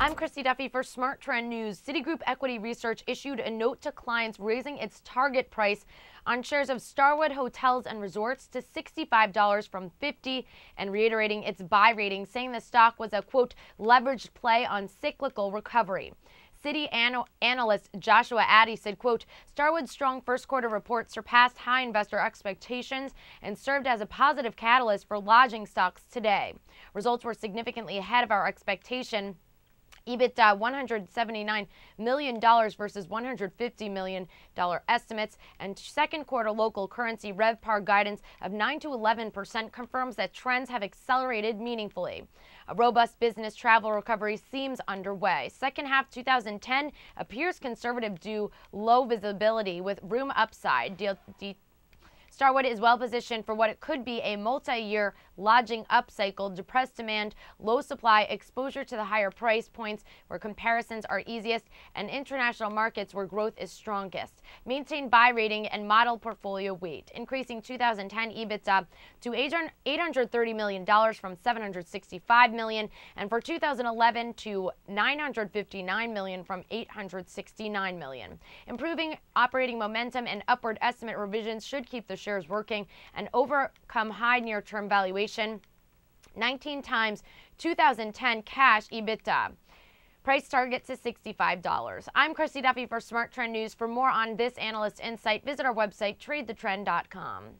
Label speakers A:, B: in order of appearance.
A: I'm Christy Duffy for Smart Trend News. Citigroup Equity Research issued a note to clients raising its target price on shares of Starwood Hotels and Resorts to $65 from 50 and reiterating its buy rating, saying the stock was a quote leveraged play on cyclical recovery. City an analyst Joshua Addy said, quote, Starwood's strong first quarter report surpassed high investor expectations and served as a positive catalyst for lodging stocks today. Results were significantly ahead of our expectation EBITDA $179 million versus $150 million estimates. And second quarter local currency RevPAR guidance of 9 to 11% confirms that trends have accelerated meaningfully. A robust business travel recovery seems underway. Second half 2010 appears conservative due low visibility with room upside. De Starwood is well positioned for what it could be a multi-year lodging upcycle, depressed demand, low supply, exposure to the higher price points where comparisons are easiest, and international markets where growth is strongest. Maintain buy rating and model portfolio weight, increasing 2010 EBITDA to $830 million from $765 million, and for 2011 to $959 million from $869 million. Improving operating momentum and upward estimate revisions should keep the shares working and overcome high near-term valuation 19 times 2010 cash EBITDA. Price target is $65. I'm Christy Duffy for Smart Trend News. For more on this analyst insight, visit our website, tradethetrend.com.